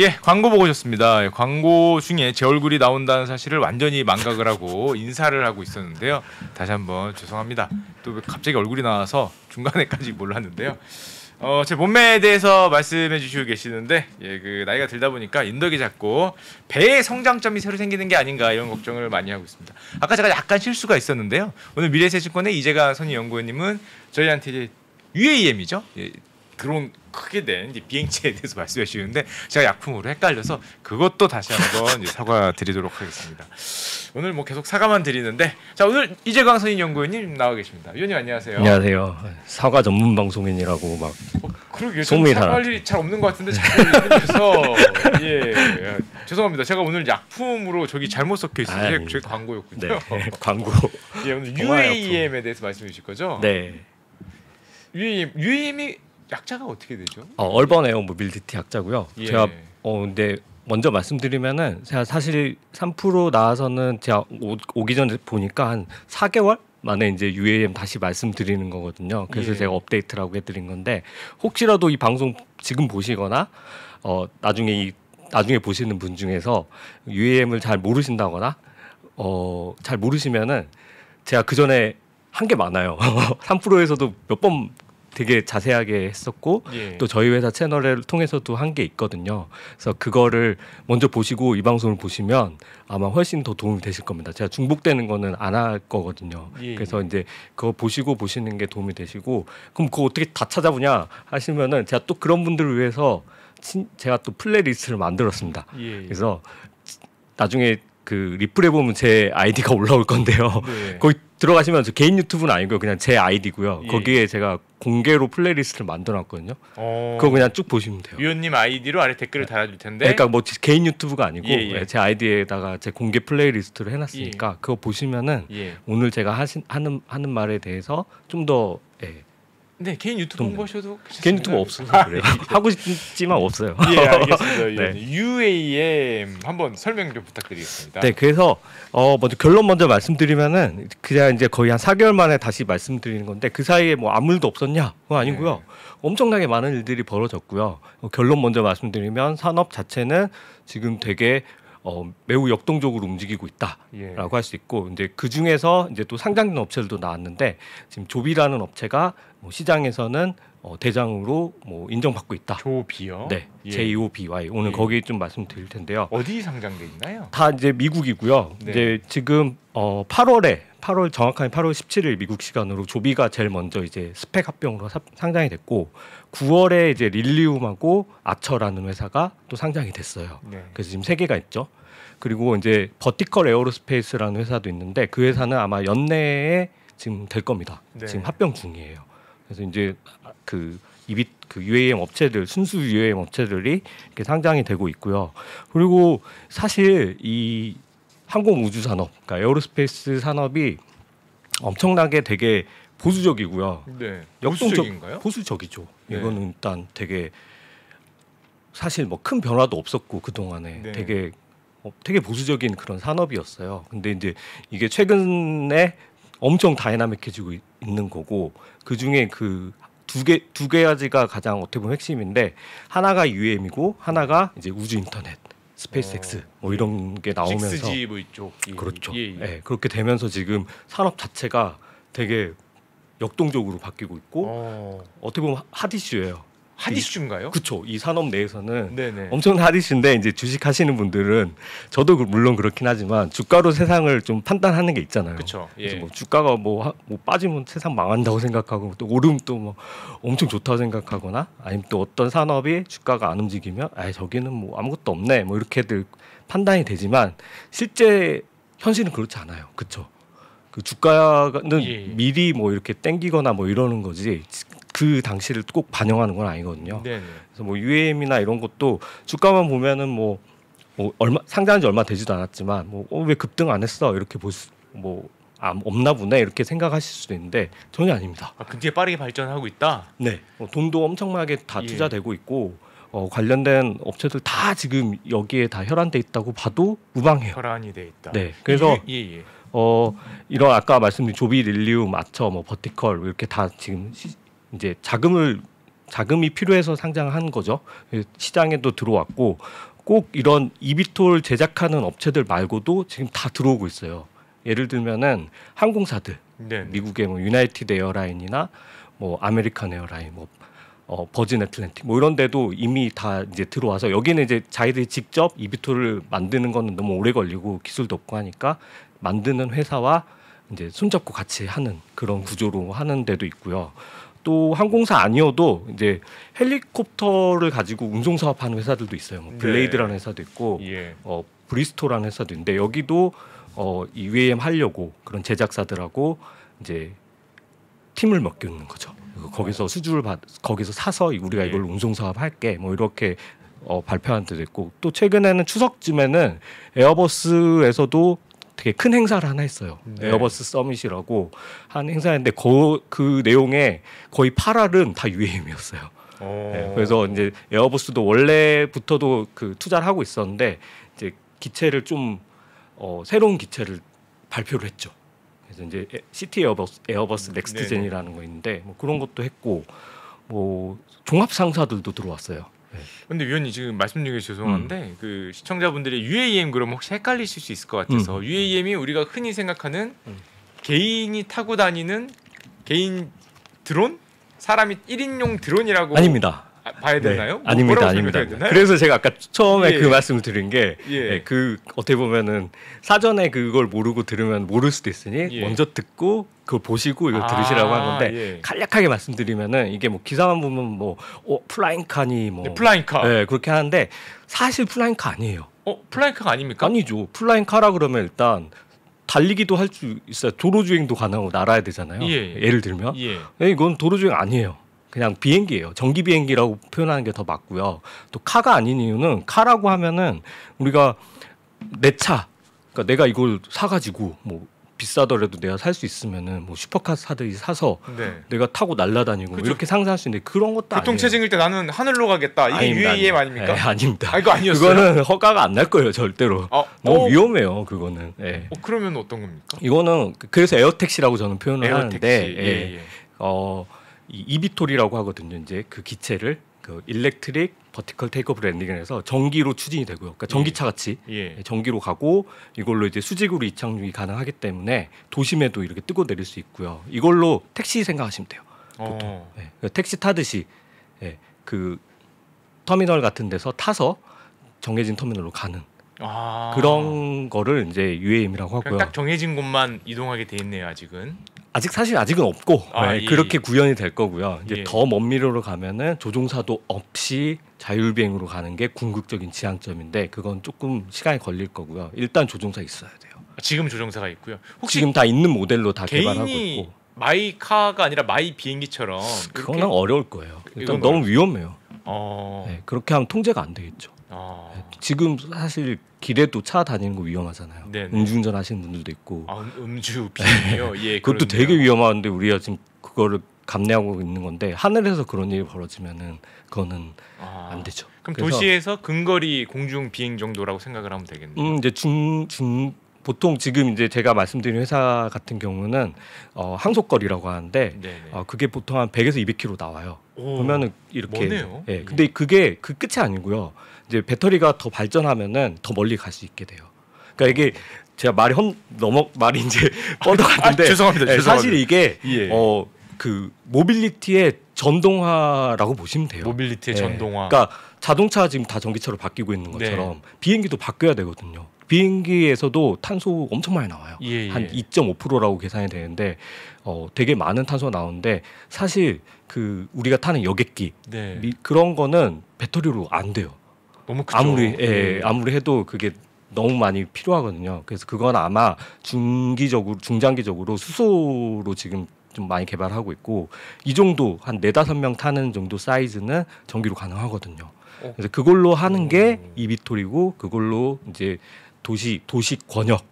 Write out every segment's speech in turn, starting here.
예, 광고 보고 오셨습니다. 예, 광고 중에 제 얼굴이 나온다는 사실을 완전히 망각을 하고 인사를 하고 있었는데요. 다시 한번 죄송합니다. 또 갑자기 얼굴이 나와서 중간에까지 몰랐는데요. 어, 제 몸매에 대해서 말씀해 주시고 계시는데 예, 그 나이가 들다 보니까 인덕이 작고 배의 성장점이 새로 생기는 게 아닌가 이런 걱정을 많이 하고 있습니다. 아까 제가 약간 실수가 있었는데요. 오늘 미래세증권의 이재가 선임 연구원님은 저희한테 이제 UAM이죠. 예, 드론 크게 된 비행체에 대해서 말씀해 주시는데 제가 약품으로 헷갈려서 그것도 다시 한번 사과드리도록 하겠습니다. 오늘 뭐 계속 사과만 드리는데 자 오늘 이재광 선임 연구원님 나와 계십니다. 위원님 안녕하세요. 안녕하세요. 사과 전문 방송인이라고 막 어, 그러게 소문이 사과할 일이 잘 없는 것 같은데 그래서 예, 예 죄송합니다. 제가 오늘 약품으로 저기 잘못 섞여 있어요. 제 광고였군요. 네, 광고. 예 오늘 UAM에 대해서 말씀해 주실 거죠? 네. UAM, UAM이 약자가 어떻게 되죠? 어, 얼번 에어 모빌리티 약자고요. 예. 제가 어 근데 먼저 말씀드리면은 제가 사실 3% 나와서는 제가 오, 기 전에 보니까 한 4개월 만에 이제 UAM 다시 말씀드리는 거거든요. 그래서 예. 제가 업데이트라고 해드린 건데 혹시라도 이 방송 지금 보시거나 어 나중에 이 나중에 보시는 분 중에서 UAM을 잘 모르신다거나 어잘 모르시면은 제가 그 전에 한 게 많아요. 3%에서도 몇번 되게 자세하게 했었고 예. 또 저희 회사 채널을 통해서도 한 게 있거든요. 그래서 그거를 먼저 보시고 이 방송을 보시면 아마 훨씬 더 도움이 되실 겁니다. 제가 중복되는 거는 안 할 거거든요. 예. 그래서 이제 그거 보시고 보시는 게 도움이 되시고 그럼 그거 어떻게 다 찾아보냐 하시면은 제가 또 그런 분들을 위해서 친, 제가 또 플레이리스트를 만들었습니다. 예. 그래서 나중에 그 리플에 보면 제 아이디가 올라올 건데요. 네. 거기 들어가시면 저 개인 유튜브는 아니고요. 그냥 제 아이디고요. 예. 거기에 제가 공개로 플레이리스트를 만들어놨거든요. 어... 그거 그냥 쭉 보시면 돼요. 위원님 아이디로 아래 댓글을 네. 달아줄 텐데. 네, 그러니까 뭐 개인 유튜브가 아니고 예, 예, 예. 제 아이디에다가 제 공개 플레이리스트를 해놨으니까 예. 그거 보시면은 예. 오늘 제가 하신 하는 하는 말에 대해서 좀더 예, 네 개인 유튜브 홍보하셔도 개인 유튜브 없어요. 아, 그래. 네. 하고 싶지만 없어요. 예 알겠습니다. 네. UAM 예, 네. 한번 설명 좀 부탁드리겠습니다. 네 그래서 어 먼저 결론 먼저 말씀드리면은 그냥 이제 거의 한 4개월 만에 다시 말씀드리는 건데 그 사이에 뭐 아무 일도 없었냐? 그건 아니고요. 네. 엄청나게 많은 일들이 벌어졌고요. 어, 결론 먼저 말씀드리면 산업 자체는 지금 되게 어, 매우 역동적으로 움직이고 있다라고 예. 할수 있고 이제 그 중에서 이제 또 상장된 업체들도 나왔는데 지금 조비라는 업체가 뭐 시장에서는 어, 대장으로 뭐 인정받고 있다. 조비요? 네, 예. JOBY 오늘 예. 거기 좀 말씀드릴 텐데요. 어디 상장돼 있나요? 다 이제 미국이고요. 네. 이제 지금 어, 8월에 8월 정확하게 8월 17일 미국 시간으로 조비가 제일 먼저 이제 스펙 합병으로 사, 상장이 됐고 9월에 이제 릴리움하고 아처라는 회사가 또 상장이 됐어요. 네. 그래서 지금 세 개가 있죠. 그리고 이제 버티컬 에어로스페이스라는 회사도 있는데 그 회사는 아마 연내에 지금 될 겁니다. 네. 지금 합병 중이에요. 그래서 이제 그 이비 그 UAM 업체들 순수 UAM 업체들이 이렇게 상장이 되고 있고요. 그리고 사실 이 항공 우주 산업, 그러니까 에어로스페이스 산업이 엄청나게 되게 보수적이고요. 네. 역동적 인가요 보수적이죠. 네. 이거는 일단 되게 사실 뭐 큰 변화도 없었고 그 동안에 네. 되게 어, 되게 보수적인 그런 산업이었어요. 근데 이제 이게 최근에 엄청 다이나믹해지고 있는 거고 그 중에 그 두 개두 두 가지가 가장 어떻게 보면 핵심인데 하나가 UM이고 하나가 이제 우주 인터넷 스페이스X 어. 뭐 이런 게 나오면서 6G 뭐 쪽 예. 그렇죠. 예, 예. 네, 그렇게 되면서 지금 산업 자체가 되게 역동적으로 바뀌고 있고 어. 떻게 보면 핫이슈예요. 하디슈인가요? 그쵸. 이 산업 내에서는 네네. 엄청난 하디슈인데 이제 주식 하시는 분들은 저도 그 물론 그렇긴 하지만 주가로 세상을 좀 판단하는 게 있잖아요. 그쵸. 예. 뭐 주가가 뭐, 하, 뭐, 빠지면 세상 망한다고 생각하고 또 오름 또 뭐 엄청 좋다고 생각하거나 아니면 또 어떤 산업이 주가가 안 움직이면 아 저기는 뭐 아무것도 없네 뭐 이렇게들 판단이 되지만 실제 현실은 그렇지 않아요. 그쵸. 그 주가는 예. 예. 미리 뭐 이렇게 땡기거나 뭐 이러는 거지 그 당시를 꼭 반영하는 건 아니거든요. 네, 네. 그래서 뭐 UAM이나 이런 것도 주가만 보면은 뭐, 뭐 얼마 상장한 지 얼마 되지도 않았지만 뭐왜 어, 급등 안 했어 이렇게 볼뭐 아, 없나 보네 이렇게 생각하실 수도 있는데 전혀 아닙니다. 아, 굉장히 빠르게 발전하고 있다. 네, 어, 돈도 엄청나게 다 예. 투자되고 있고 어, 관련된 업체들 다 지금 여기에 다 혈안돼 있다고 봐도 무방해요. 혈안이 돼 있다. 네, 그래서 예, 예, 예. 어, 이런 아까 말씀드린 조비 릴리움, 아처, 뭐 버티컬 이렇게 다 지금 시, 이제 자금을 자금이 필요해서 상장한 거죠. 그 시장에도 들어왔고 꼭 이런 이비톨 제작하는 업체들 말고도 지금 다 들어오고 있어요. 예를 들면은 항공사들, 네 미국의 뭐 유나이티드 에어라인이나 뭐 아메리칸 에어라인, 뭐 어, 버진 애틀랜틱 뭐 이런 데도 이미 다 이제 들어와서 여기는 이제 자기들이 직접 이비톨을 만드는 거는 너무 오래 걸리고 기술도 없고 하니까 만드는 회사와 이제 손잡고 같이 하는 그런 구조로 하는 데도 있고요. 또 항공사 아니어도 이제 헬리콥터를 가지고 운송 사업하는 회사들도 있어요. 뭐 네. 블레이드라는 회사도 있고 예. 어, 브리스토라는 회사도 있는데 여기도 어, 이 UAM 하려고 그런 제작사들하고 이제 팀을 맡겨놓는 거죠. 거기서 네. 수주를 받 거기서 사서 우리가 예. 이걸 로 운송 사업 할게 뭐 이렇게 어, 발표한 데도 있고 또 최근에는 추석쯤에는 에어버스에서도 되게 큰 행사를 하나 했어요. 네. 에어버스 서밋이라고 한행사였는데 그, 그 내용에 거의 8알은 다 UAM이었어요. 어. 네, 그래서 이제 에어버스도 원래부터도 그 투자를 하고 있었는데 이제 기체를 좀 어, 새로운 기체를 발표를 했죠. 그래서 이제 시티 에어버스, 에어버스 음, 넥스트젠이라는 거 있는데 뭐 그런 것도 했고 뭐 종합 상사들도 들어왔어요. 네. 근데 위원님 지금 말씀 중에 죄송한데 음. 그 시청자분들이 UAM 그럼 혹시 헷갈리실 수 있을 것 같아서 음. UAM이 우리가 흔히 생각하는 음. 개인이 타고 다니는 개인 드론? 사람이 1인용 드론이라고 아닙니다. 아, 봐야 네. 되나요? 네. 뭐 아닙니다, 아닙니다. 그래서 제가 아까 처음에 예. 그 예. 말씀을 드린 게그 예. 예 그 어떻게 보면은 사전에 그걸 모르고 들으면 모를 수도 있으니 예. 먼저 듣고 그걸 보시고 이거 아, 들으시라고 한 건데 예. 간략하게 말씀드리면은 이게 뭐 기사만 보면 뭐 어, 플라잉카니 뭐 네, 플라잉카 네, 그렇게 하는데 사실 플라잉카 아니에요. 어 플라잉카가 아닙니까? 아니죠. 플라잉카라 그러면 일단 달리기도 할 수 있어요. 도로주행도 가능하고 날아야 되잖아요. 예. 를 들면 예. 이건 도로주행 아니에요. 그냥 비행기예요. 전기 비행기라고 표현하는 게 더 맞고요. 또 카가 아닌 이유는 카라고 하면은 우리가 내 차, 그러니까 내가 이걸 사가지고 뭐 비싸더라도 내가 살 수 있으면은 뭐 슈퍼카 사들이 사서 네. 내가 타고 날라다니고 뭐 그 이렇게 상상할 수 있는데 그런 것도 교통 체증일 때 나는 하늘로 가겠다 이게 유의의 아닙니까? 에, 예, 아닙니다. 아, 이거 아니었어요. 그거는 허가가 안 날 거예요 절대로. 아, 어. 너무 어. 위험해요 그거는. 예. 어, 그러면 어떤 겁니까? 이거는 그래서 에어택시라고 저는 표현을 에어택시. 하는데 예, 예. 예. 어. 이 이비톨이라고 하거든요. 이제 그 기체를 그 일렉트릭 버티컬 테이크오프 랜딩을 해서 전기로 추진이 되고요. 그러니까 전기차 예. 같이 예. 예. 전기로 가고 이걸로 이제 수직으로 이착륙이 가능하기 때문에 도심에도 이렇게 뜨고 내릴 수 있고요. 이걸로 택시 생각하시면 돼요. 어. 보통 예. 그러니까 택시 타듯이 예. 그 터미널 같은 데서 타서 정해진 터미널로 가는 아~ 그런 거를 이제 UAM이라고 그러니까 하고요. 딱 정해진 곳만 이동하게 돼 있네요, 아직은. 아직 사실 아직은 없고 아, 네, 예, 그렇게 예. 구현이 될 거고요. 이제 예. 더먼 미래로 가면은 조종사도 없이 자율비행으로 가는 게 궁극적인 지향점인데 그건 조금 시간이 걸릴 거고요. 일단 조종사 있어야 돼요. 지금 조종사가 있고요. 혹시 지금 다 있는 모델로 다 개발하고 있고 마이카가 아니라 마이 비행기처럼 그건 어려울 거예요. 일단 너무 위험해요. 어... 네, 그렇게 하면 통제가 안 되겠죠. 어... 네, 지금 사실 길에도 차 다니는 거 위험하잖아요. 네네. 네. 음주운전 하시는 분들도 있고. 아, 음, 음주 비행이요. 예. 그것도 그렇네요. 되게 위험한데 우리가 지금 그거를 감내하고 있는 건데 하늘에서 그런 일이 벌어지면은 그거는 아, 안 되죠. 그럼 도시에서 근거리 공중 비행 정도라고 생각을 하면 되겠네요. 음, 이제 중중 보통 지금 이제 제가 말씀드린 회사 같은 경우는 어, 항속거리라고 하는데 네, 네. 어, 그게 보통 한 100에서 200km 나와요. 오, 보면은 이렇게 예. 네. 근데 그게 그 끝이 아니고요. 이제 배터리가 더 발전하면은 더 멀리 갈 수 있게 돼요. 그러니까 이게 제가 말이 헛 넘어 말이 이제 뻗어갔는데 아, 아, 죄송합니다, 예, 죄송합니다. 사실 이게 예. 어그 모빌리티의 전동화라고 보시면 돼요. 모빌리티의 네. 전동화. 그러니까 자동차 지금 다 전기차로 바뀌고 있는 네. 것처럼 네. 비행기도 바뀌어야 되거든요. 비행기에서도 탄소 엄청 많이 나와요. 예, 예. 한 2.5%라고 계산이 되는데 어, 되게 많은 탄소가 나오는데 사실 그 우리가 타는 여객기 네. 미, 그런 거는 배터리로 안 돼요. 너무 크죠. 아무리 예, 예, 아무리 해도 그게 너무 많이 필요하거든요. 그래서 그건 아마 중기적으로 중장기적으로 수소로 지금 좀 많이 개발하고 있고 이 정도 한 네다섯 명 타는 정도 사이즈는 전기로 가능하거든요. 어. 그래서 그걸로 하는 게 음. 이비톨이고 그걸로 이제 도시 도시 권역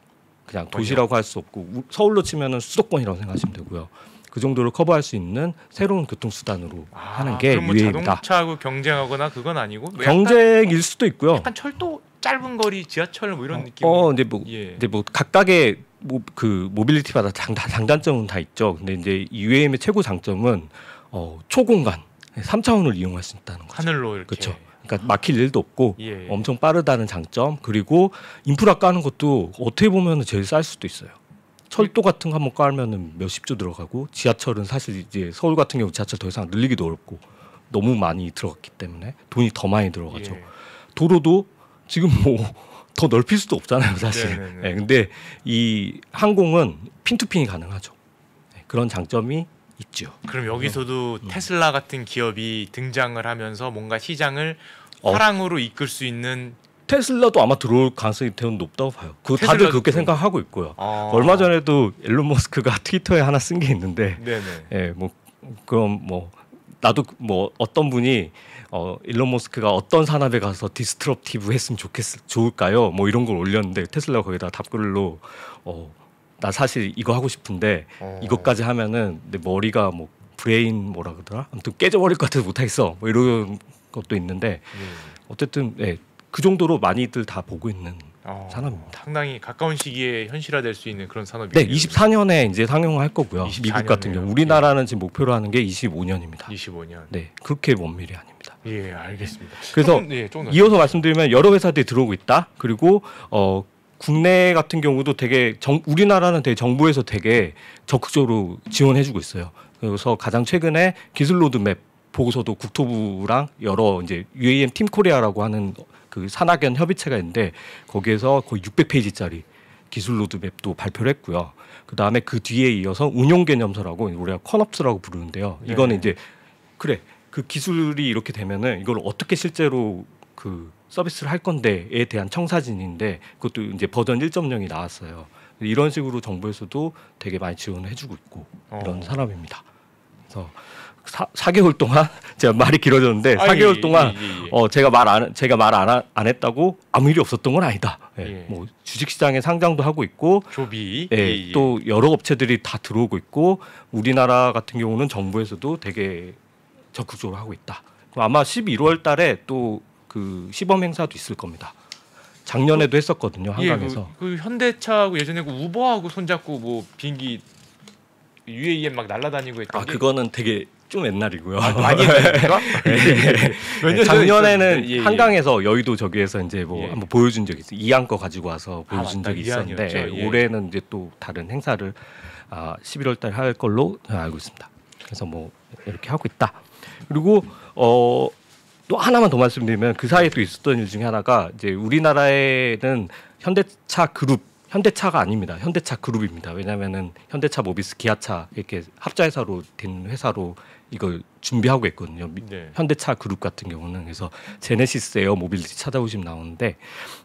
그냥 도시라고 할 수 없고 서울로 치면은 수도권이라고 생각하시면 되고요. 그 정도를 커버할 수 있는 새로운 교통수단으로 아, 하는 게 뭐 유해입니다. 자동차하고 경쟁하거나 그건 아니고 뭐 경쟁일 약 수도 있고요. 약간 철도 짧은 거리 지하철 뭐 이런 어, 느낌. 어, 근데 뭐, 예. 근데 뭐 각각의 뭐, 그 모빌리티마다 장, 장단점은 다 있죠. 근데 이제 UAM의 최고 장점은 어, 초공간 3차원을 이용할 수 있다는 거죠. 하늘로 이렇게. 그렇죠. 그러니까 막힐 일도 없고 예. 엄청 빠르다는 장점 그리고 인프라 까는 것도 어떻게 보면 제일 쌀 수도 있어요. 철도 같은 거 한번 깔면은 몇십 조 들어가고 지하철은 사실 이제 서울 같은 경우 지하철 더 이상 늘리기도 어렵고 너무 많이 들어갔기 때문에 돈이 더 많이 들어가죠. 예. 도로도 지금 뭐 더 넓힐 수도 없잖아요, 사실. 네, 네, 네. 예, 근데 이 항공은 핀투핀이 가능하죠. 예, 그런 장점이 있죠. 그럼 여기서도 음. 음. 테슬라 같은 기업이 등장을 하면서 뭔가 시장을 어. 화랑으로 이끌 수 있는 테슬라도 아마 들어올 가능성이 대게 높다고 봐요. 그 다들 그렇게 생각하고 있고요. 아... 얼마 전에도 일론 머스크가 트위터에 하나 쓴 게 있는데, 네네. 예, 뭐 그럼 뭐 나도 뭐 어떤 분이 어, 일론 머스크가 어떤 산업에 가서 디스트럽티브 했으면 좋겠 좋을까요? 뭐 이런 걸 올렸는데 테슬라 거기다 답글로 어, 나 사실 이거 하고 싶은데 어... 이것까지 하면은 내 머리가 뭐 브레인 뭐라 그러더라 아무튼 깨져버릴 것 같아서 못하겠어 뭐 이런 것도 있는데 음. 어쨌든 예, 그 정도로 많이들 다 보고 있는 어, 산업입니다. 상당히 가까운 시기에 현실화될 수 있는 그런 산업이 네, 24년에 이제 상용할 거고요. 2 4년이요 미국 같은 경우 우리나라는 지금 목표로 하는 게 25년입니다. 25년. 네, 그렇게 먼 미래 아닙니다. 예, 알겠습니다. 그래서 조금, 예, 조금 이어서 말씀드리면 여러 회사들이 들어오고 있다. 그리고 어, 국내 같은 경우도 되게 정, 우리나라는 되게 정부에서 되게 적극적으로 지원해주고 있어요. 그래서 가장 최근에 기술 로드맵 보고서도 국토부랑 여러 이제 UAM 팀 코리아라고 하는 그 산학연 협의체가 있는데 거기에서 거의 600페이지짜리 기술 로드맵도 발표를 했고요. 그 다음에 그 뒤에 이어서 운용 개념서라고 우리가 컨업스라고 부르는데요. 네. 이거는 네. 이제 그래 그 기술이 이렇게 되면은 이걸 어떻게 실제로 그 서비스를 할 건데에 대한 청사진인데 그것도 이제 버전 1.0이 나왔어요. 이런 식으로 정부에서도 되게 많이 지원을 해주고 있고 어. 이런 사람입니다. 그래서 사, 개월 동안 제가 말이 길어졌는데 아, 개월 예, 동안 예, 예, 예, 어, 제가 말 안 제가 말 안 안 했다고 아무 일이 없었던 건 아니다. 예. 예. 뭐 주식시장에 상장도 하고 있고 조비 예, 예, 또 여러 업체들이 다 들어오고 있고 우리나라 같은 경우는 정부에서도 되게 적극적으로 하고 있다. 아마 11월 달에 또 그 시범 행사도 있을 겁니다. 작년에도 그 했었거든요 그 한강에서. 그, 그 현대차하고 예전에 그 우버하고 손잡고 뭐 비행기 UAE 막 날아다니고 했던 아 그거는 되게 좀 옛날이고요. 아, 많이 됐습니까? 네. 작년에는 예, 예. 한강에서 여의도 저기에서 이제 뭐 예. 한번 보여준 적이 있어요. 이안 거 가지고 와서 아, 보여준 아, 적이 있었는데 예, 예. 올해는 이제 또 다른 행사를 아, 11월 달할 걸로 알고 있습니다. 그래서 뭐 이렇게 하고 있다. 그리고 어. 또 하나만 더 말씀드리면 그 사이에 또 있었던 일 중에 하나가 이제 우리나라에는 현대차 그룹 현대차가 아닙니다. 현대차 그룹입니다. 왜냐하면은 현대차, 모비스, 기아차 이렇게 합자회사로 된 회사로 이걸 준비하고 있거든요. 네. 현대차 그룹 같은 경우는 그래서 제네시스 에어 모빌리티 찾아보시면 나오는데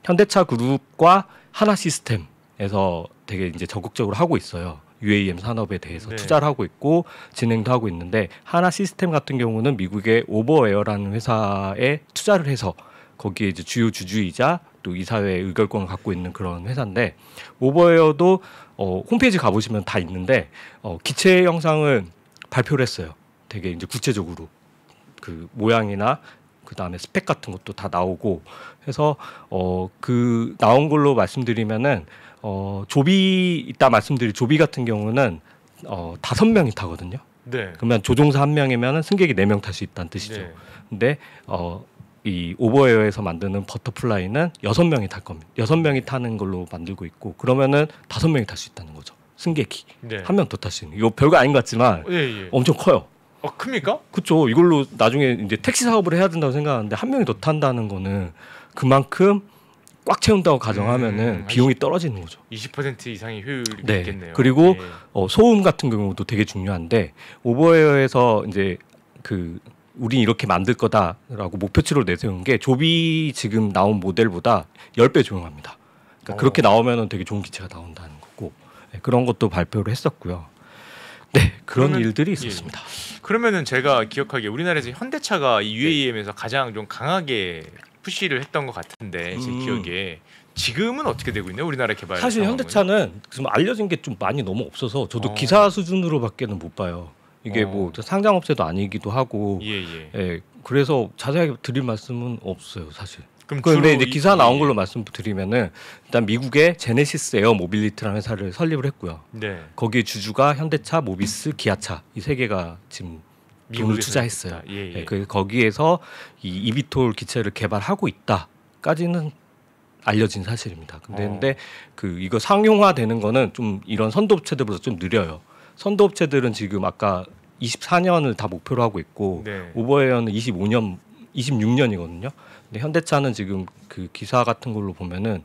현대차 그룹과 하나 시스템에서 되게 이제 적극적으로 하고 있어요. UAM 산업에 대해서 네. 투자를 하고 있고 진행도 하고 있는데 하나 시스템 같은 경우는 미국의 오버웨어라는 회사에 투자를 해서 거기에 이제 주요 주주이자 또 이사회의 결권을 갖고 있는 그런 회사인데 오버웨어도 어, 홈페이지 가보시면 다 있는데 어, 기체 영상을 발표를 했어요. 되게 이제 구체적으로 그 모양이나 그 다음에 스펙 같은 것도 다 나오고 해서 어 그 나온 걸로 말씀드리면은 어 조비 이따 말씀드릴 조비 같은 경우는 어 다섯 명이 타거든요. 네. 그러면 조종사 한 명이면은 승객이 네 명 탈 수 있다는 뜻이죠. 네. 근데 어 이 오버웨어에서 만드는 버터플라이는 여섯 명이 탈 겁니다. 여섯 명이 네. 타는 걸로 만들고 있고 그러면은 다섯 명이 탈 수 있다는 거죠. 승객이 네. 한명 더 탈 수 있는. 이거 별거 아닌 것 같지만 예, 예. 엄청 커요. 아, 큽니까? 그렇죠. 이걸로 나중에 이제 택시 사업을 해야 된다고 생각하는데 한 명이 더 탄다는 거는 그만큼 꽉 채운다고 가정하면은 음, 비용이 20, 떨어지는 거죠. 20% 이상의 효율이 네. 있겠네요. 그리고 네. 어, 소음 같은 경우도 되게 중요한데 오버웨어에서 이제 그 우린 이렇게 만들 거다라고 목표치로 내세운 게 조비 지금 나온 모델보다 10배 조용합니다. 그러니까 어. 그렇게 나오면은 되게 좋은 기체가 나온다는 거고 네, 그런 것도 발표를 했었고요. 네 그런 그러면, 일들이 예. 있었습니다. 예. 그러면은 제가 기억하기에 우리나라에서 현대차가 이 네. UAM에서 가장 좀 강하게 푸시를 했던 것 같은데 제 음. 기억에 지금은 어떻게 되고 있나요? 우리나라 개발 사실 현대차는 지 알려진 게 좀 많이 너무 없어서 저도 어. 기사 수준으로밖에는 못 봐요. 이게 어. 뭐 상장 업체도 아니기도 하고 예, 예. 예, 그래서 자세하게 드릴 말씀은 없어요 사실 그럼 그런데 이제 기사 나온 걸로 말씀드리면은 일단 미국의 제네시스 에어 모빌리티라는 회사를 설립을 했고요. 네. 거기에 주주가 현대차, 모비스, 기아차 이 세 개가 지금 돈을 투자했어요. 예, 예. 네, 그 거기에서 이 이비톨 기체를 개발하고 있다까지는 알려진 사실입니다. 근데, 어. 근데 그 이거 상용화되는 거는 좀 이런 선도업체들보다 좀 느려요. 선도업체들은 지금 아까 24년을 다 목표로 하고 있고 네. 오버웨어는 25년, 26년이거든요. 근데 현대차는 지금 그 기사 같은 걸로 보면은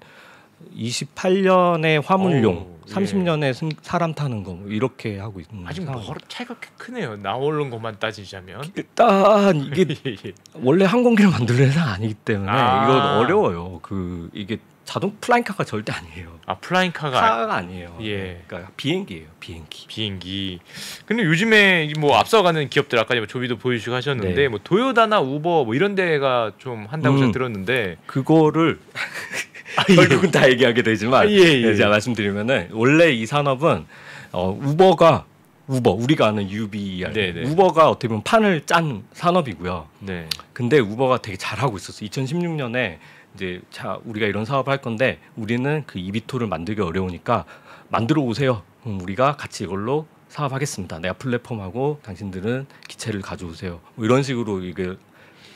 28년에 화물용, 오, 예. 30년에 승, 사람 타는 거 뭐 이렇게 하고 있는 아직 뭐 차이가 꽤 크네요. 나오는 것만 따지자면 일단 이게 예, 예. 원래 항공기를 만들는 회사 아니기 때문에 아~ 이건 어려워요. 그 이게 자동 플라잉카가 절대 아니에요. 아 플라잉카가 카가 아니에요. 예, 그러니까 비행기예요, 비행기. 비행기. 근데 요즘에 뭐 앞서가는 기업들 아까 뭐 조비도 보여주고 하셨는데 네. 뭐 도요다나 우버 뭐 이런 데가 좀 한다고 음, 제가 들었는데 그거를 아, 예. 결국은 다 얘기하게 되지만 아, 예, 예. 네, 제가 말씀드리면은 원래 이 산업은 어, 우버가 우버 우리가 아는 UBR e 네네. 우버가 어떻게 보면 판을 짠 산업이고요. 네. 근데 우버가 되게 잘하고 있었어요. 2016년에 이제 자 우리가 이런 사업을 할 건데 우리는 그 이비토를 만들기 어려우니까 만들어 오세요. 그럼 우리가 같이 이걸로 사업하겠습니다. 내가 플랫폼하고 당신들은 기체를 가져오세요. 뭐 이런 식으로 이게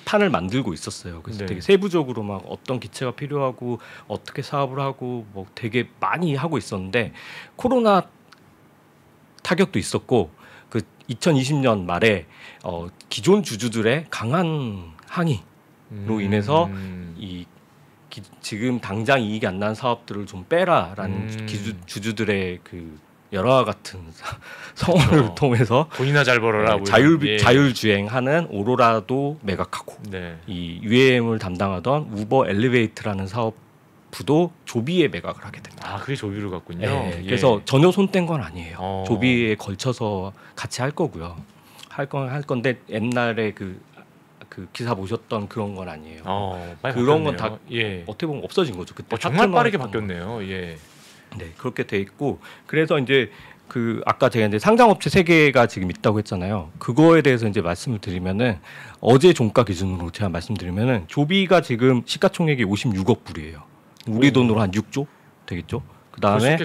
판을 만들고 있었어요. 그래서 네. 되게 세부적으로 막 어떤 기체가 필요하고 어떻게 사업을 하고 뭐 되게 많이 하고 있었는데 코로나 타격도 있었고 그 2020년 말에 어 기존 주주들의 강한 항의로 인해서 음. 이 기, 지금 당장 이익이 안 나는 사업들을 좀 빼라라는 음. 기주, 주주들의 그여 열화 같은 성원을 그렇죠. 통해서 돈이나 잘 벌어라 네, 뭐 자율 예. 자율주행하는 오로라도 매각하고 네. 이 UAM을 담당하던 우버 엘리베이트라는 사업 부도 조비에 매각을 하게 됩니다. 아, 그게 조비를 갔군요. 네, 예. 그래서 전혀 손댄건 아니에요. 어. 조비에 걸쳐서 같이 할 거고요. 할 건 할 건데 옛날에 그그 기사 보셨던 그런 건 아니에요. 어, 그런 건 다 예. 어떻게 보면 없어진 거죠. 그때 어, 정말 빠르게 바뀌었네요. 예. 네 그렇게 돼 있고 그래서 이제 그 아까 제가 이제 상장업체 세 개가 지금 있다고 했잖아요. 그거에 대해서 이제 말씀을 드리면은 어제 종가 기준으로 제가 말씀드리면은 조비가 지금 시가총액이 56억 불이에요. 우리 오. 돈으로 한 6조 되겠죠. 그다음에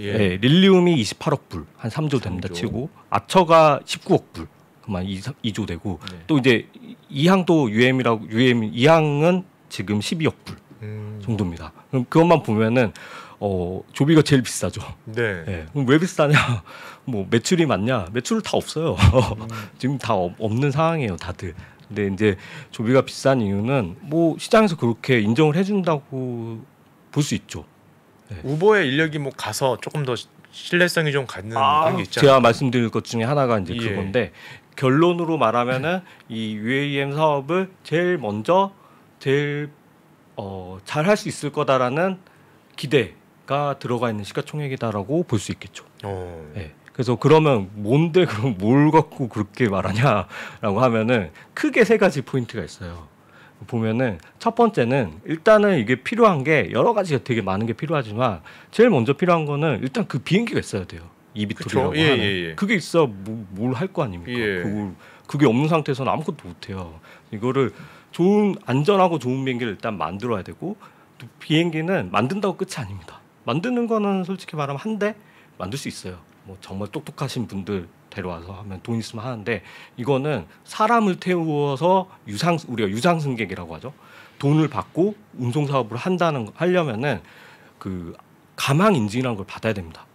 예. 예, 릴리움이 28억 불, 한 3조 됩니다 치고 아처가 19억 불. 그만 2, 조 되고 네. 또 이제 이항도 UM이라고 UM 이항은 지금 12억 불 음. 정도입니다. 그럼 그것만 보면은 어 조비가 제일 비싸죠. 네. 네. 그럼 왜 비싸냐? 뭐 매출이 많냐? 매출을 다 없어요. 음. 지금 다 없는 상황이에요, 다들. 근데 이제 조비가 비싼 이유는 뭐 시장에서 그렇게 인정을 해준다고 볼 수 있죠. 네. 우버의 인력이 뭐 가서 조금 더 신뢰성이 좀 갖는 아, 그런 게있잖 제가 말씀드릴 것 중에 하나가 이제 예. 그건데 결론으로 말하면은 이 UAM 사업을 제일 먼저 제일 어, 잘할 수 있을 거다라는 기대가 들어가 있는 시가총액이다라고 볼 수 있겠죠. 어. 네. 그래서 그러면 뭔데 그럼 뭘 갖고 그렇게 말하냐라고 하면은 크게 세 가지 포인트가 있어요. 보면은 첫 번째는 일단은 이게 필요한 게 여러 가지가 되게 많은 게 필요하지만 제일 먼저 필요한 거는 일단 그 비행기가 있어야 돼요. 이비토리라고 예, 하는 예, 예. 그게 있어 뭐, 뭘할 거 아닙니까? 예. 그걸 그게 없는 상태에서는 아무것도 못 해요. 이거를 좋은 안전하고 좋은 비행기를 일단 만들어야 되고 또 비행기는 만든다고 끝이 아닙니다. 만드는 거는 솔직히 말하면 한대 만들 수 있어요. 뭐 정말 똑똑하신 분들 데려와서 하면 돈 있으면 하는데 이거는 사람을 태워서 유상 우리가 유상 승객이라고 하죠. 돈을 받고 운송 사업을 한다는 하려면은 그 가망 인증이라는 걸 받아야 됩니다.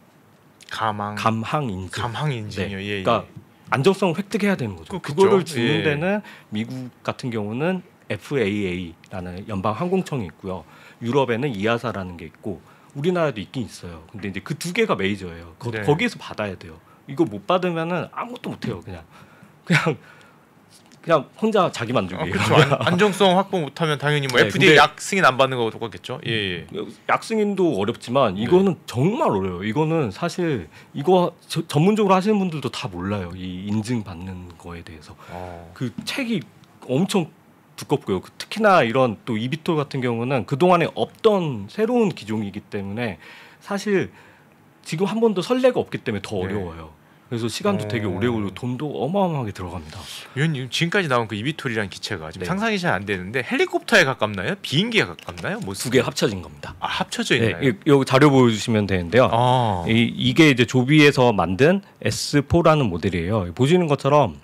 감항 감항 인증 감항 인증이요. 네. 예, 예 그러니까 예. 안정성을 획득해야 되는 거죠. 그, 거를 예. 주는 데는 미국 같은 경우는 FAA라는 연방 항공청이 있고요. 유럽에는 이아사라는 게 있고 우리나라도 있긴 있어요. 근데 이제 그 두 개가 메이저예요. 거, 네. 거기에서 받아야 돼요. 이거 못 받으면은 아무것도 못 해요. 그냥 그냥 그냥 혼자 자기 만족이에요. 아, 그렇죠. 안, 정성 확보 못하면 당연히 뭐 네, FDA 약 승인 안 받는 거 똑같겠죠. 예, 예. 약 승인도 어렵지만 이거는 네. 정말 어려요. 이거는 사실 이거 저, 전문적으로 하시는 분들도 다 몰라요. 이 인증 받는 거에 대해서 아. 그 책이 엄청 두껍고요. 그 특히나 이런 또 이비톨 같은 경우는 그 동안에 없던 새로운 기종이기 때문에 사실 지금 한 번도 설레가 없기 때문에 더 네. 어려워요. 네. 그래서 시간도 어... 되게 오래 걸리고 돈도 어마어마하게 들어갑니다. 위원님 지금까지 나온 그 이비톨이란 기체가 지금 네. 상상이 잘 안 되는데 헬리콥터에 가깝나요? 비행기에 가깝나요? 뭐 두 개 합쳐진 겁니다. 아 합쳐져 있나요? 네, 요 자료 보여주시면 되는데요. 아... 이, 게 이제 조비에서 만든 S4라는 모델이에요. 보시는 것처럼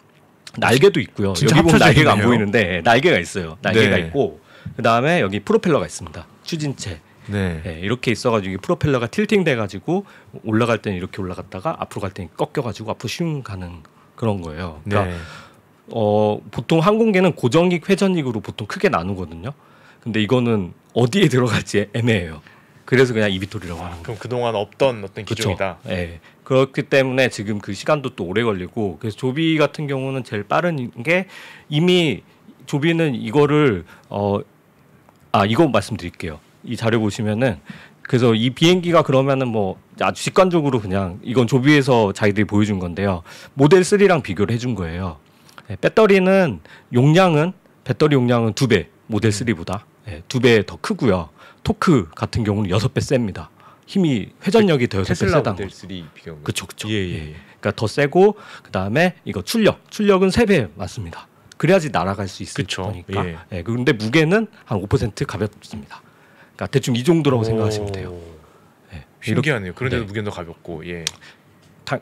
날개도 있고요. 여기 보면 날개가 있네요. 안 보이는데 날개가 있어요. 날개가 네. 있고 그 다음에 여기 프로펠러가 있습니다. 추진체. 네. 네, 이렇게 있어가지고 프로펠러가 틸팅돼가지고 올라갈 때는 이렇게 올라갔다가 앞으로 갈 때는 꺾여가지고 앞으로 슝 가는 그런 거예요. 그러니까 네. 어, 보통 항공기는 고정익 회전익으로 보통 크게 나누거든요. 근데 이거는 어디에 들어갈지 애매해요. 그래서 그냥 이비토리라고 하는 아, 거예요. 그럼 그동안 없던 어떤 기종이다. 그 네. 그렇기 때문에 지금 그 시간도 또 오래 걸리고 그래서 조비 같은 경우는 제일 빠른 게 이미 조비는 이거를 어아 이거 말씀드릴게요. 이 자료 보시면은 그래서 이 비행기가 그러면은 뭐 아주 직관적으로 그냥 이건 조비에서 자기들이 보여준 건데요. 모델 3랑 비교를 해준 거예요. 네, 배터리는 용량은 배터리 용량은 두 배 모델 3보다 네, 예, 두배 더 크고요. 토크 같은 경우는 여섯 배 셉니다. 힘이 회전력이 그, 더 여섯 배 세다. 모델 3비교 그쵸 그쵸. 예, 예, 예. 예. 그러니까 더 세고 그 다음에 이거 출력 출력은 세 배 맞습니다. 그래야지 날아갈 수 있을 그쵸, 거니까. 예. 예. 그런데 무게는 한 5% 가볍습니다. 그러니까 대충 이 정도라고 오. 생각하시면 돼요. 네. 신기하네요. 그런데도 네. 무게도 가볍고 예.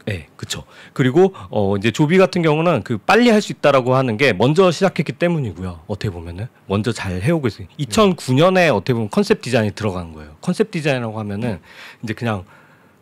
예, 네, 그렇죠. 그리고 어 이제 조비 같은 경우는 그 빨리 할 수 있다라고 하는 게 먼저 시작했기 때문이고요. 어떻게 보면은 먼저 잘 해오고 있어요. 2009년에 어떻게 보면 컨셉 디자인이 들어간 거예요. 컨셉 디자인이라고 하면은 이제 그냥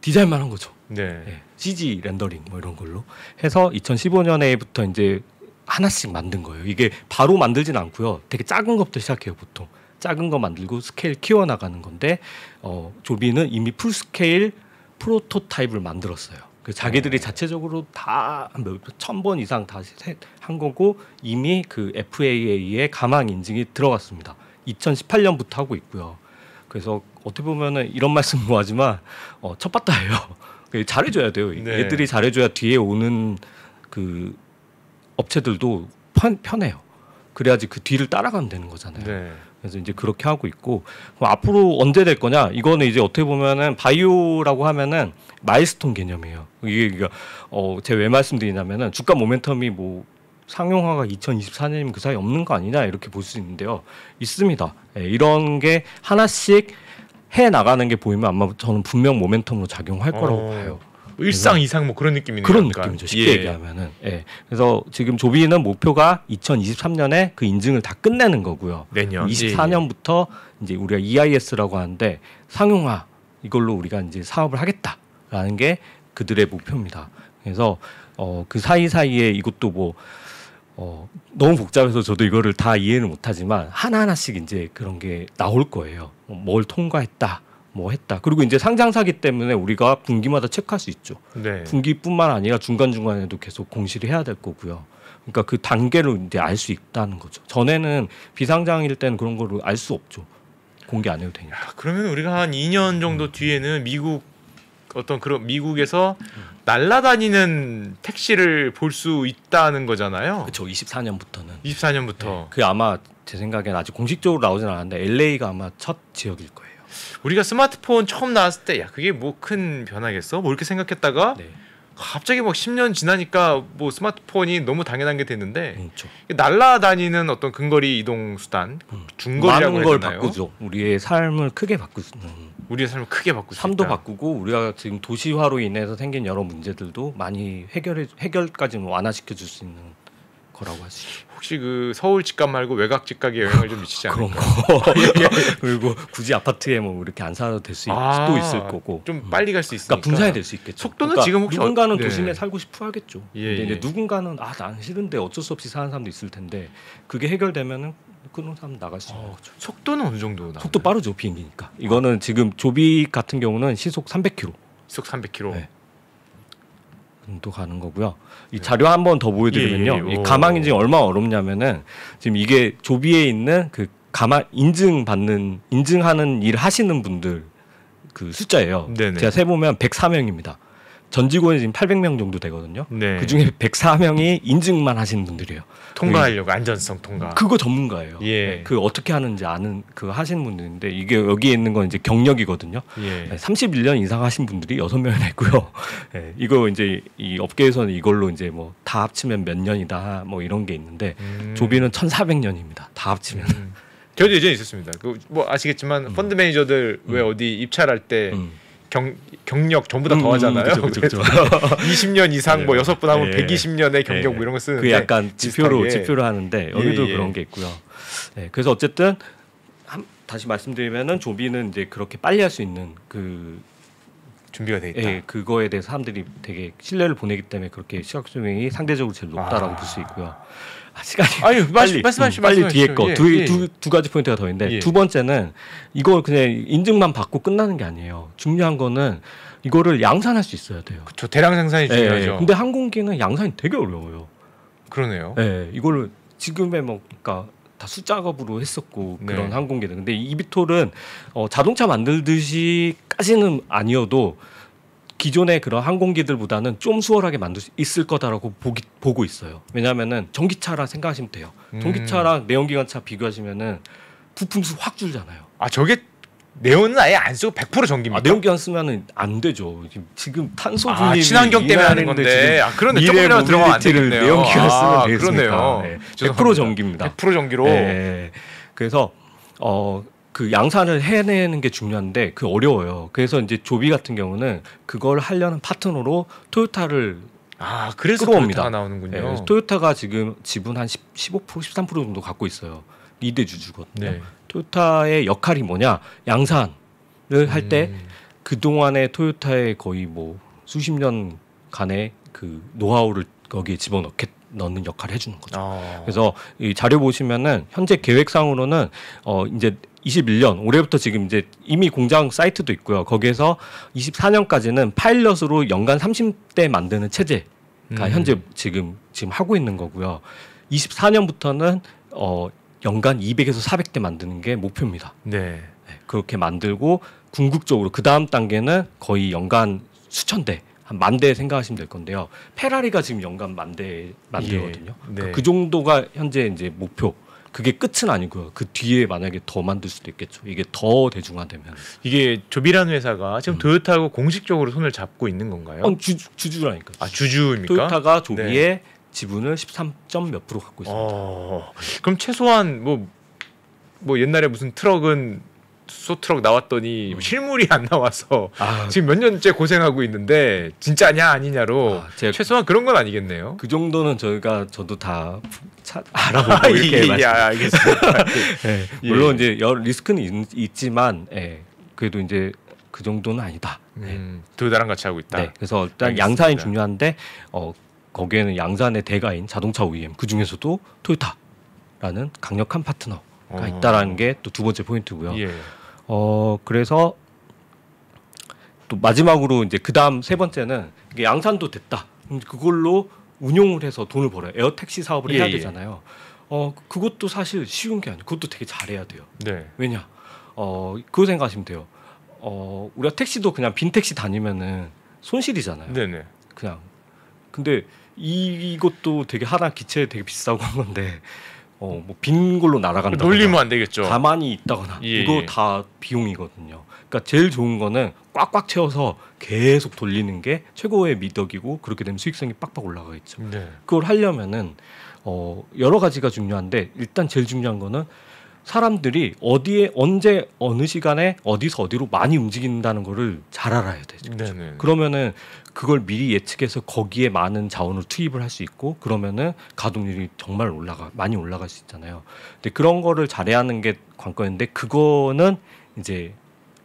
디자인만 한 거죠. 네. 예, CG 렌더링 뭐 이런 걸로 해서 2015년에부터 이제 하나씩 만든 거예요. 이게 바로 만들진 않고요. 되게 작은 것부터 시작해요, 보통. 작은 거 만들고 스케일 키워나가는 건데 어, 조비는 이미 풀 스케일 프로토타입을 만들었어요. 그 자기들이 네. 자체적으로 다천번 이상 다한 거고 이미 그 FAA의 가망 인증이 들어갔습니다. 2018년부터 하고 있고요. 그래서 어떻게 보면은 이런 말씀 뭐하지만 어, 첫바다예요. 그 잘해줘야 돼요. 네. 애들이 잘해줘야 뒤에 오는 그 업체들도 편, 편해요. 그래야지 그 뒤를 따라가면 되는 거잖아요. 네. 그래서 이제 그렇게 하고 있고 그럼 앞으로 언제 될 거냐? 이거는 이제 어떻게 보면은 바이오라고 하면은 마일스톤 개념이에요. 이게 그러니까 어, 제가 왜 말씀드리냐면은 주가 모멘텀이 뭐 상용화가 2024년이면 그 사이 없는 거 아니냐 이렇게 볼 수 있는데요. 있습니다. 예, 이런 게 하나씩 해 나가는 게 보이면 아마 저는 분명 모멘텀으로 작용할 거라고 어... 봐요. 뭐 일상 이상 뭐 그런 느낌이네요. 그런 약간. 느낌이죠. 쉽게 예. 얘기하면은. 예. 그래서 지금 조비는 목표가 2023년에 그 인증을 다 끝내는 거고요. 내년 24년부터 예. 이제 우리가 EIS라고 하는데 상용화 이걸로 우리가 이제 사업을 하겠다라는 게 그들의 목표입니다. 그래서 어, 그 사이사이에 이것도 뭐 어, 너무 복잡해서 저도 이거를 다 이해는 못하지만 하나하나씩 이제 그런 게 나올 거예요. 뭐 뭘 통과했다. 뭐 했다. 그리고 이제 상장사기 때문에 우리가 분기마다 체크할 수 있죠. 네. 분기뿐만 아니라 중간 중간에도 계속 공시를 해야 될 거고요. 그러니까 그 단계로 이제 알 수 있다는 거죠. 전에는 비상장일 때는 그런 거를 알수 없죠. 공개 안 해도 되니까. 야, 그러면 우리가 한 2년 정도 음. 뒤에는 미국 어떤 그런 미국에서 음. 날라다니는 택시를 볼 수 있다는 거잖아요. 그렇죠. 24년부터는. 24년부터. 네, 그 아마 제 생각엔 아직 공식적으로 나오진 않았는데 LA가 아마 첫 지역일 거예요. 우리가 스마트폰 처음 나왔을 때 야 그게 뭐 큰 변화겠어 뭐 이렇게 생각했다가 네. 갑자기 막 10년 지나니까 뭐 스마트폰이 너무 당연한 게 됐는데 그렇죠. 날라다니는 어떤 근거리 이동 수단 음. 중거리라고 많은 걸 바꾸죠. 우리의 삶을 크게 바꾸죠. 우리의 삶을 크게 바꾸죠. 삶도 바꾸고 우리가 지금 도시화로 인해서 생긴 여러 문제들도 많이 해결해 해결까지는 완화시켜 줄 수 있는 거라고 하수죠 혹시 그 서울 집값 말고 외곽 집값에 영향을 좀 미치지 않을까? 그런 거. 그리고 굳이 아파트에 뭐 이렇게 안살도 될수 아, 있을 거고. 좀 빨리 갈수 그러니까 있으니까. 그러니까 분산이 될 수 있겠죠. 속도는 그러니까 지금 혹시 누군가는 어, 네. 도심에 살고 싶어 하겠죠. 예, 근데 예. 누군가는 아, 난 싫은데 어쩔 수 없이 사는 사람도 있을 텐데 그게 해결되면은 끊는 사람 나갈 수 어, 있는 어, 속도는 어느 정도 나? 속도 빠르죠 비행기니까. 이거는 지금 조비 같은 경우는 시속 300km. 시속 300km. 네. 음, 또 가는 거고요. 이 네. 자료 한 번 더 보여드리면요. 예, 예. 이 가망 인증 얼마 어렵냐면은 지금 이게 조비에 있는 그 가망 인증 받는 인증하는 일 하시는 분들 그 숫자예요. 네네. 제가 세 보면 104명입니다. 전 직원이 지금 800명 정도 되거든요. 네. 그 중에 104명이 인증만 하시는 분들이에요. 통과하려고 안전성 통과. 그거 전문가예요. 예. 네, 그 어떻게 하는지 아는 그 하시는 분들인데 이게 여기에 있는 건 이제 경력이거든요. 예. 31년 이상 하신 분들이 여섯 명이나 있고요. 예. 이거 이제 이 업계에서는 이걸로 이제 뭐 다 합치면 몇 년이다 뭐 이런 게 있는데 음. 조비는 1,400년입니다. 다 합치면. 음. 저도 예전에 있었습니다. 그 뭐 아시겠지만 음. 펀드 매니저들 왜 음. 어디 입찰할 때 음. 경, 경력 전부 다 음, 음 더하잖아요. 그쵸, 그쵸, 그쵸. 20년 이상 뭐 네. 뭐 여섯 분 하면 네. 예. 120년의 예. 경력 네. 뭐 이런 거 쓰는데 그 약간 지표로 하 지표로 하는데 여기도 예, 예, 그런 게 있고요. 네, 그래서 어쨌든 한, 다시 말씀드리면은 조비는 이제 그렇게 빨리 할 수 있는 그 준비가 돼 있다. 예, 그거에 대해서 사람들이 되게 신뢰를 보내기 때문에 그렇게 시각 수명이 상대적으로 제일 높다라고 아. 볼수 있고요. 아, 시간이 아유 빨리 말씀하시 음, 빨리 뒤에 거두두 예, 예, 예, 두, 가지 포인트가 더 있는데 예. 두 번째는 이걸 그냥 인증만 받고 끝나는 게 아니에요. 중요한 거는 이거를 양산할 수 있어야 돼요. 그렇죠. 대량 생산이 중요하죠. 근데 항공기는 양산이 되게 어려워요. 그러네요. 예. 이거를 지금의 뭐 그러니까 다 숫작업으로 했었고 네. 그런 항공기는 근데 이비톨은 어, 자동차 만들듯이까지는 아니어도 기존의 그런 항공기들보다는 좀 수월하게 만들 수 있을 거다라고 보기, 보고 있어요. 왜냐하면은 전기차라 생각하시면 돼요. 음. 전기차랑 내연기관차 비교하시면은 부품수 확 줄잖아요. 아 저게 네온은 아예 안 쓰고 100% 전기입니다. 아, 내연기관 쓰면은 안 되죠. 지금 탄소 분립 아, 친환경 때문에 하는 건데. 아, 그런데 조금이라도 들어가안되겠 내연기관 쓰면 아, 되겠습니까? 그러네요. 네. 100% 전기입니다. 100% 전기로. 네. 그래서 어그 양산을 해내는 게 중요한데 그 어려워요. 그래서 이제 조비 같은 경우는 그걸 하려는 파트너로 토요타를 아, 그래서 끌어옵니다. 토요타가 나오는군요. 네, 토요타가 지금 지분 한 10, 15% 13% 정도 갖고 있어요. 리드 주주거든요. 네. 토요타의 역할이 뭐냐? 양산을 할때 음. 그동안에 토요타의 거의 뭐 수십 년간의 그 노하우를 거기에 집어넣게 넣는 역할을 해주는 거죠. 아. 그래서 이 자료 보시면은 현재 계획상으로는 어 이제 21년 올해부터 지금 이제 이미 공장 사이트도 있고요. 거기에서 24년까지는 파일럿으로 연간 30대 만드는 체제가 음. 현재 지금 지금 하고 있는 거고요. 24년부터는 어 연간 200에서 400대 만드는 게 목표입니다. 네. 네 그렇게 만들고 궁극적으로 그 다음 단계는 거의 연간 수천 대. 한 만 대 생각하시면 될 건데요. 페라리가 지금 연간 만 대 만대거든요. 예. 그러니까 네. 그 정도가 현재 이제 목표 그게 끝은 아니고요. 그 뒤에 만약에 더 만들 수도 있겠죠. 이게 더 대중화되면 이게 조비란 회사가 지금 음. 도요타하고 공식적으로 손을 잡고 있는 건가요? 어, 주, 주주라니까. 아 주주입니까? 도요타가 네. 조비의 네. 지분을 13점 몇 프로 갖고 있습니다. 어, 그럼 최소한 뭐뭐 뭐 옛날에 무슨 트럭은 소트럭 나왔더니 음. 실물이 안 나와서 아. 지금 몇 년째 고생하고 있는데 진짜냐 아니냐로 아, 최소한 그런 건 아니겠네요. 그 정도는 저희가 저도 다 아, 알아보고 예, 이렇게 예, 아, 알겠습니다. 네, 예. 물론 이제 여러 리스크는 있, 지만 예, 그래도 이제 그 정도는 아니다. 음, 네. 두 나랑 같이 하고 있다. 네, 그래서 일단 알겠습니다. 양산이 중요한데 어, 거기에는 양산의 대가인 자동차 OEM 그 중에서도 토요타라는 강력한 파트너. 어. 있다라는 게 또 두 번째 포인트고요. 예. 어 그래서 또 마지막으로 이제 그다음 세 번째는 이게 양산도 됐다. 음, 그걸로 운용을 해서 돈을 벌어요. 에어 택시 사업을 예, 해야 예. 되잖아요. 어 그것도 사실 쉬운 게 아니에요. 그것도 되게 잘해야 돼요. 네. 왜냐? 어 그거 생각하시면 돼요. 어 우리가 택시도 그냥 빈 택시 다니면은 손실이잖아요. 네네. 그냥 근데 이, 이것도 되게 하나 기체 되게 비싸고 한 건데 어뭐빈 걸로 날아간다. 놀리면 안 되겠죠. 가만히 있다거나 예, 이거 예. 다 비용이거든요. 그러니까 제일 좋은 거는 꽉꽉 채워서 계속 돌리는 게 최고의 미덕이고 그렇게 되면 수익성이 빡빡 올라가겠죠. 네. 그걸 하려면은 어 여러 가지가 중요한데 일단 제일 중요한 거는 사람들이 어디에 언제 어느 시간에 어디서 어디로 많이 움직인다는 거를 잘 알아야 되죠. 그렇죠? 그러면은 그걸 미리 예측해서 거기에 많은 자원을 투입을 할 수 있고 그러면은 가동률이 정말 올라가 많이 올라갈 수 있잖아요. 근데 그런 거를 잘해야 하는 게 관건인데 그거는 이제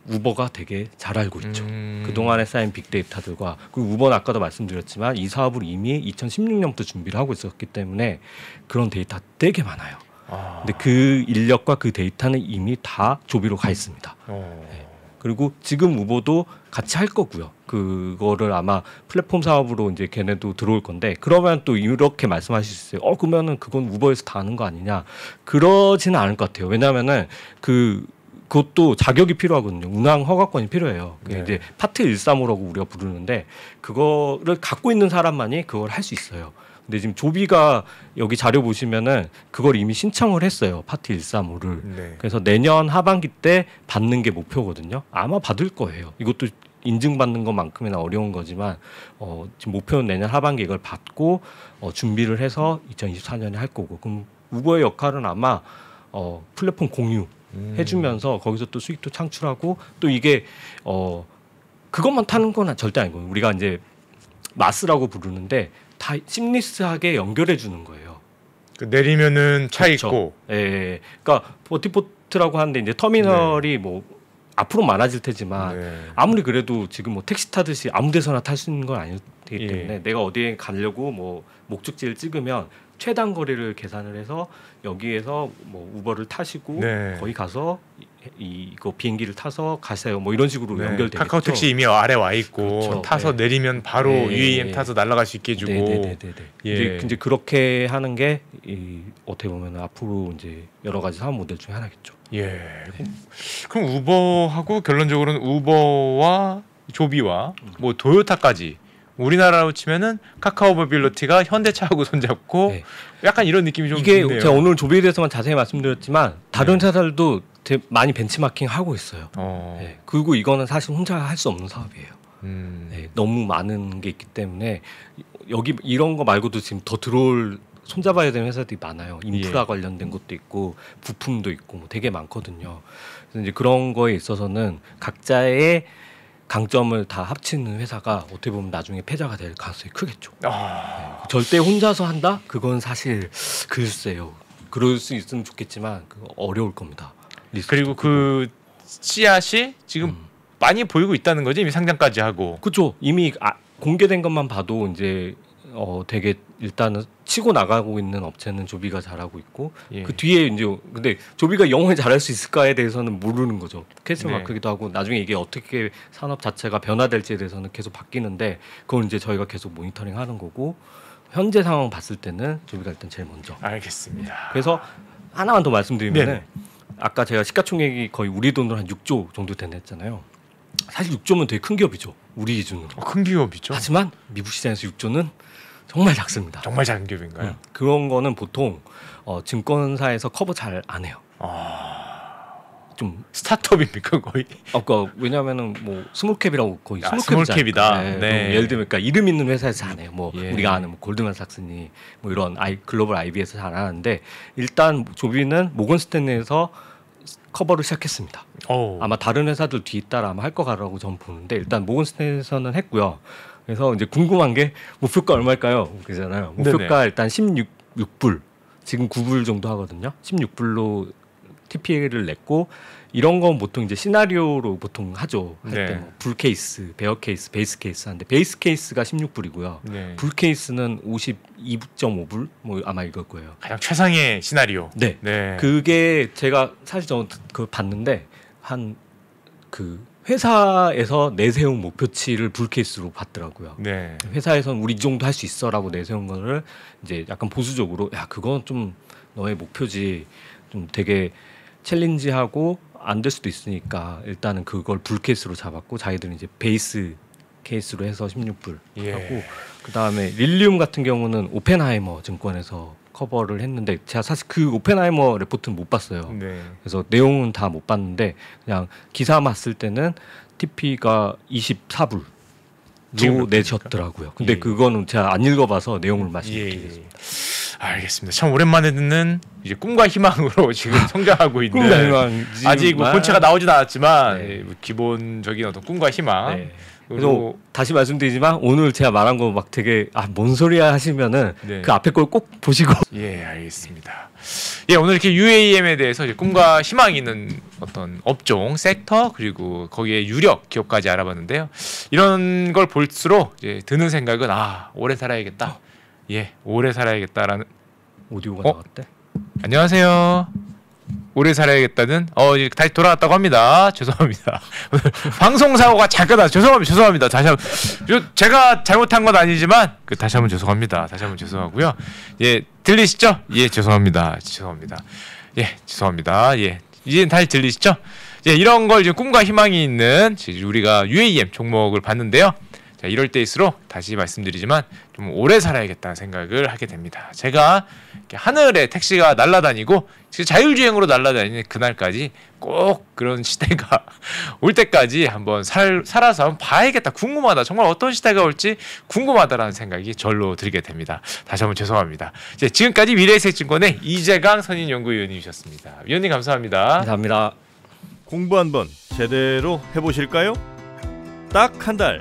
우버가 되게 잘 알고 있죠. 음... 그동안에 쌓인 빅데이터들과 그리고 우버는 아까도 말씀드렸지만 이 사업을 이미 2016년부터 준비를 하고 있었기 때문에 그런 데이터 되게 많아요. 아. 근데 그 인력과 그 데이터는 이미 다 조비로 가 있습니다. 어. 네. 그리고 지금 우보도 같이 할 거고요. 그거를 아마 플랫폼 사업으로 이제 걔네도 들어올 건데 그러면 또 이렇게 말씀하실 수 있어요. 어 그러면은 그건 우버에서 다 하는 거 아니냐? 그러지는 않을 것 같아요. 왜냐하면은 그 그것도 자격이 필요하거든요. 운항 허가권이 필요해요. 그게 네. 이제 파트 135라고 우리가 부르는데 그거를 갖고 있는 사람만이 그걸 할 수 있어요. 근데 지금 조비가 여기 자료 보시면은 그걸 이미 신청을 했어요. 파티 135를. 네. 그래서 내년 하반기 때 받는 게 목표거든요. 아마 받을 거예요. 이것도 인증받는 것만큼이나 어려운 거지만 어, 지금 목표는 내년 하반기 이걸 받고 어, 준비를 해서 2024년에 할 거고 그럼 우버의 역할은 아마 어, 플랫폼 공유 음. 해주면서 거기서 또 수익도 창출하고 또 이게 어, 그것만 타는 건 절대 아니고 우리가 이제 마스라고 부르는데 다 심리스하게 연결해 주는 거예요. 그 내리면은 차 그렇죠. 있고. 예, 예. 그러니까 포티포트라고 하는데 이제 터미널이 네. 뭐 앞으로 많아질 테지만 네. 아무리 그래도 지금 뭐 택시 타듯이 아무데서나 탈 수 있는 건 아니기 예. 때문에 예. 내가 어디에 가려고 뭐 목적지를 찍으면 최단 거리를 계산을 해서 여기에서 뭐 우버를 타시고 네. 거기 가서 이거 비행기를 타서 가세요. 뭐 이런 식으로 네. 연결돼요 카카오 택시 이미 아래 와 있고 그렇죠. 타서 네. 내리면 바로 네. UAM 타서 날아갈 수 있게 해주고. 네네네 네, 네, 네, 예. 이제, 이제 그렇게 하는 게 이, 어떻게 보면 앞으로 이제 여러 가지 사업 모델 중에 하나겠죠. 예. 그럼 우버하고 결론적으로는 우버와 조비와 음. 뭐 도요타까지 우리나라로 치면은 카카오 모빌리티가 현대차하고 손잡고 네. 약간 이런 느낌이 좀 이게 있네요. 제가 오늘 조비에 대해서만 자세히 말씀드렸지만 다른 네. 차들도 많이 벤치마킹 하고 있어요. 어. 네, 그리고 이거는 사실 혼자 할 수 없는 사업이에요. 음. 네, 너무 많은 게 있기 때문에 여기 이런 거 말고도 지금 더 들어올 손잡아야 되는 회사들이 많아요. 인프라 예. 관련된 것도 있고 부품도 있고 뭐 되게 많거든요. 그래서 이제 그런 거에 있어서는 각자의 강점을 다 합치는 회사가 어떻게 보면 나중에 패자가 될 가능성이 크겠죠. 아... 네. 절대 혼자서 한다? 그건 사실 글쎄요. 그럴 수 있으면 좋겠지만 어려울 겁니다. 그리고 그 씨앗이 지금 음. 많이 보이고 있다는 거지 이미 상장까지 하고. 그렇죠. 이미 아, 공개된 것만 봐도 이제 어 되게 일단은 치고 나가고 있는 업체는 조비가 잘하고 있고 예. 그 뒤에 이제 근데 조비가 영원히 잘할 수 있을까에 대해서는 모르는 거죠. 캐스 네. 마크기도 하고 나중에 이게 어떻게 산업 자체가 변화될지에 대해서는 계속 바뀌는데 그건 이제 저희가 계속 모니터링하는 거고 현재 상황 봤을 때는 조비가 일단 제일 먼저. 알겠습니다. 그래서 하나만 더 말씀드리면은 네 아까 제가 시가총액이 거의 우리 돈으로 한 6조 정도 된다 했잖아요. 사실 6조면 되게 큰 기업이죠. 우리 기준으로. 어, 큰 기업이죠. 하지만 미국 시장에서 6조는 정말 작습니다. 정말 작은 기업인가요? 음, 그런 거는 보통 어, 증권사에서 커버 잘 안 해요. 아... 좀 스타트업입니까 거의? 아까 어, 그러니까 왜냐하면은 뭐 스몰캡이라고 거의 아, 스몰캡이다. 네. 네. 뭐 예를 들면 그러니까 이름 있는 회사에서 안 해요. 뭐 예. 우리가 아는 뭐 골드만삭스니 뭐 이런 아이, 글로벌 IB에서 잘안 하는데 일단 조비는 모건스탠리에서 커버를 시작했습니다. 오. 아마 다른 회사들 뒤 따라 아마 할거 같라고 전 보는데 일단 모건스탠리에서는 했고요. 그래서 이제 궁금한 게 목표가 얼마일까요? 그잖아요. 목표가 네네. 일단 16불 지금 9불 정도 하거든요. 16불로 TPA를 냈고 이런 건 보통 이제 시나리오로 보통 하죠. 할때불 네. 뭐 케이스, 베어 케이스, 베이스 케이스 하는데 베이스 케이스가 16불이고요. 네. 불 케이스는 52.5불 뭐 아마 이걸 거예요. 가장 최상의 시나리오. 네. 네. 그게 제가 사실 저는 그 봤는데 한 그 회사에서 내세운 목표치를 불 케이스로 봤더라고요. 네. 회사에선 우리 이 정도 할 수 있어라고 내세운 거를 이제 약간 보수적으로 야 그건 좀 너의 목표지 좀 되게 챌린지하고 안 될 수도 있으니까 일단은 그걸 불 케이스로 잡았고 자기들은 이제 베이스 케이스로 해서 16불 예. 하고 그 다음에 릴리움 같은 경우는 오펜하이머 증권에서 커버를 했는데 제가 사실 그 오펜하이머 레포트는 못 봤어요. 네. 그래서 내용은 다 못 봤는데 그냥 기사 봤을 때는 TP가 24불 로 내셨더라고요. 근데 예. 그거는 제가 안 읽어봐서 내용을 예, 말씀드리겠습니다. 예. 알겠습니다. 참 오랜만에 듣는 이제 꿈과 희망으로 지금 성장하고 있는 꿈과 희망 아직 뭐 아. 본체가 나오진 않았지만 네. 뭐 기본적인 어떤 꿈과 희망. 네. 그래서 다시 말씀드리지만 오늘 제가 말한 거 막 되게 아 뭔 소리야 하시면은 네. 그 앞에 걸 꼭 보시고 예 알겠습니다 예 오늘 이렇게 UAM에 대해서 이제 꿈과 희망이 있는 어떤 업종 섹터 그리고 거기에 유력 기업까지 알아봤는데요 이런 걸 볼수록 이제 드는 생각은 아 오래 살아야겠다 예, 오래 살아야겠다라는 오디오가 어? 나왔대. 안녕하세요. 오래 살아야겠다는 어 이제 다시 돌아왔다고 합니다. 죄송합니다. 방송 사고가 잠깐 나 죄송합니다. 죄송합니다. 다시 한번 제가 잘못한 건 아니지만 그 다시 한번 죄송합니다. 다시 한번 죄송하고요. 예 들리시죠? 예 죄송합니다. 죄송합니다. 예 죄송합니다. 예 이제 다시 들리시죠? 예 이런 걸 이제 꿈과 희망이 있는 우리가 UAM 종목을 봤는데요. 자, 이럴 때일수록 다시 말씀드리지만 좀 오래 살아야겠다는 생각을 하게 됩니다. 제가 하늘에 택시가 날아다니고 자율주행으로 날아다니는 그날까지 꼭 그런 시대가 올 때까지 한번 살, 살아서 한번 봐야겠다. 궁금하다. 정말 어떤 시대가 올지 궁금하다라는 생각이 절로 들게 됩니다. 다시 한번 죄송합니다. 이제 지금까지 미래의색증권의 이재강 선임연구위원님이셨습니다. 위원님 감사합니다. 감사합니다. 공부 한번 제대로 해보실까요? 딱 한 달.